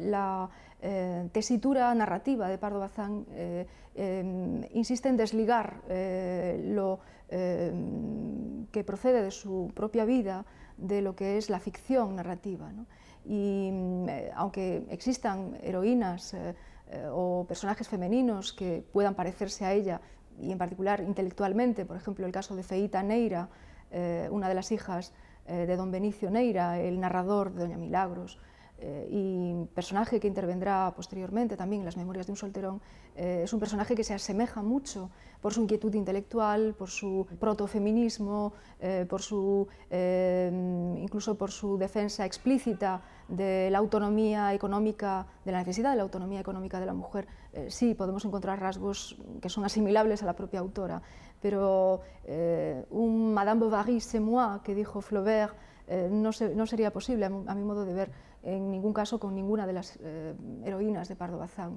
la eh, tesitura narrativa de Pardo Bazán eh, em, insiste en desligar eh, lo em, que procede de su propia vida de lo que es la ficción narrativa. Y em, aunque existan heroínas o personajes femeninos que puedan parecerse a ella, y en particular intelectualmente, por ejemplo el caso de Feita Neira, una de las hijas de don Benicio Neira, el narrador de Doña Milagros, eh, y personaje que intervendrá posteriormente también en las memorias de un solterón, eh, es un personaje que se asemeja mucho por su inquietud intelectual, por su protofeminismo, eh, por su, eh, incluso por su defensa explícita de la autonomía económica, de la necesidad de la autonomía económica de la mujer. sí, podemos encontrar rasgos que son asimilables a la propia autora, pero un Madame Bovary, c'est moi, que dijo Flaubert, eh, no, no, sería posible, a mi, modo de ver, en ningún caso con ninguna de las eh, heroínas de Pardo Bazán.